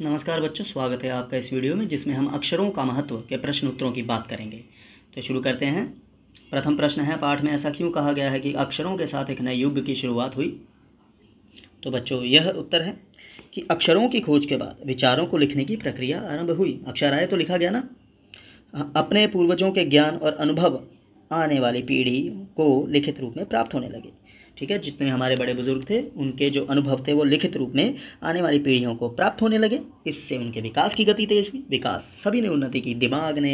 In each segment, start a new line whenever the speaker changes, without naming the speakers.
नमस्कार बच्चों स्वागत है आपका इस वीडियो में जिसमें हम अक्षरों का महत्व के प्रश्न उत्तरों की बात करेंगे तो शुरू करते हैं प्रथम प्रश्न है पाठ में ऐसा क्यों कहा गया है कि अक्षरों के साथ एक नए युग की शुरुआत हुई तो बच्चों यह उत्तर है कि अक्षरों की खोज के बाद विचारों को लिखने की प्रक्रिया आरंभ हुई अक्षर आए तो लिखा गया ना अपने पूर्वजों के ज्ञान और अनुभव आने वाली पीढ़ी को लिखित रूप में प्राप्त होने लगे ठीक है जितने हमारे बड़े बुजुर्ग थे उनके जो अनुभव थे वो लिखित रूप में आने वाली पीढ़ियों को प्राप्त होने लगे इससे उनके विकास की गति तेज हुई विकास सभी ने उन्नति की दिमाग ने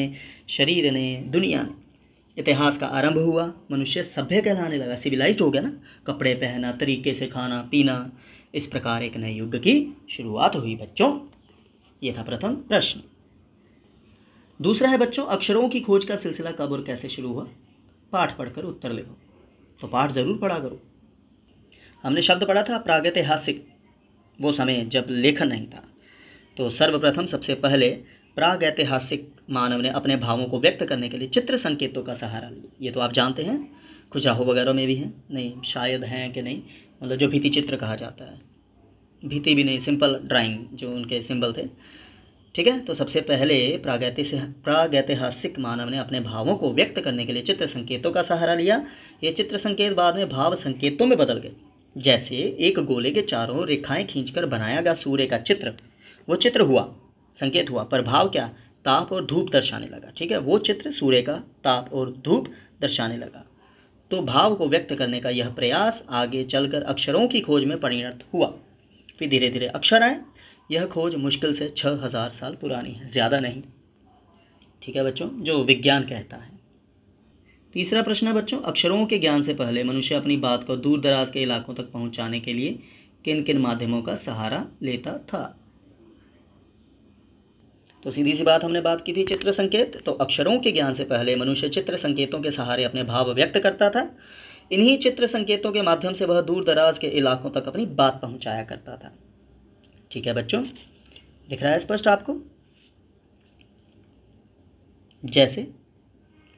शरीर ने दुनिया ने इतिहास का आरंभ हुआ मनुष्य सभ्य कहलाने लगा सिविलाइज हो गया ना कपड़े पहना तरीके से खाना पीना इस प्रकार एक नए युग की शुरुआत हुई बच्चों ये था प्रथम प्रश्न दूसरा है बच्चों अक्षरों की खोज का सिलसिला कब और कैसे शुरू हुआ पाठ पढ़कर उत्तर लिखो तो पाठ ज़रूर पढ़ा करो हमने शब्द पढ़ा था प्रागैतिहासिक वो समय जब लेखन नहीं था तो सर्वप्रथम सबसे पहले प्रागैतिहासिक मानव ने अपने भावों को व्यक्त करने के लिए चित्र संकेतों का सहारा लिया ये तो आप जानते हैं खुजराहो वगैरह में भी हैं नहीं शायद हैं कि नहीं मतलब जो भीति चित्र कहा जाता है भीति भी नहीं सिंपल ड्राइंग जो उनके सिंबल थे ठीक है तो सबसे पहले प्रागैतिह प्रागैतिहासिक मानव ने अपने भावों को व्यक्त करने के लिए चित्र संकेतों का सहारा लिया ये चित्र संकेत बाद में भाव संकेतों में बदल गए जैसे एक गोले के चारों रेखाएं खींचकर बनाया गया सूर्य का चित्र वो चित्र हुआ संकेत हुआ प्रभाव क्या ताप और धूप दर्शाने लगा ठीक है वो चित्र सूर्य का ताप और धूप दर्शाने लगा तो भाव को व्यक्त करने का यह प्रयास आगे चलकर अक्षरों की खोज में परिणत हुआ फिर धीरे धीरे अक्षर आए यह खोज मुश्किल से छः हज़ार साल पुरानी है ज़्यादा नहीं ठीक है बच्चों जो विज्ञान कहता है तीसरा प्रश्न है बच्चों अक्षरों के ज्ञान से पहले मनुष्य अपनी बात को दूर दराज के इलाकों तक पहुंचाने के लिए किन किन माध्यमों का सहारा लेता था तो सीधी सी बात हमने बात की थी चित्र संकेत तो अक्षरों के ज्ञान से पहले मनुष्य चित्र संकेतों के सहारे अपने भाव व्यक्त करता था इन्हीं चित्र संकेतों के माध्यम से वह दूर दराज के इलाकों तक अपनी बात पहुंचाया करता था ठीक है बच्चों दिख रहा है स्पष्ट आपको जैसे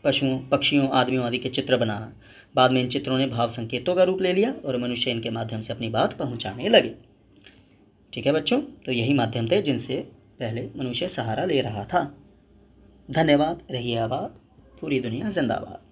पशुओं पक्षियों आदमियों आदि के चित्र बनाना बाद में इन चित्रों ने भाव संकेतों का रूप ले लिया और मनुष्य इनके माध्यम से अपनी बात पहुंचाने लगे ठीक है बच्चों तो यही माध्यम थे जिनसे पहले मनुष्य सहारा ले रहा था धन्यवाद रहिए आबाद पूरी दुनिया जिंदाबाद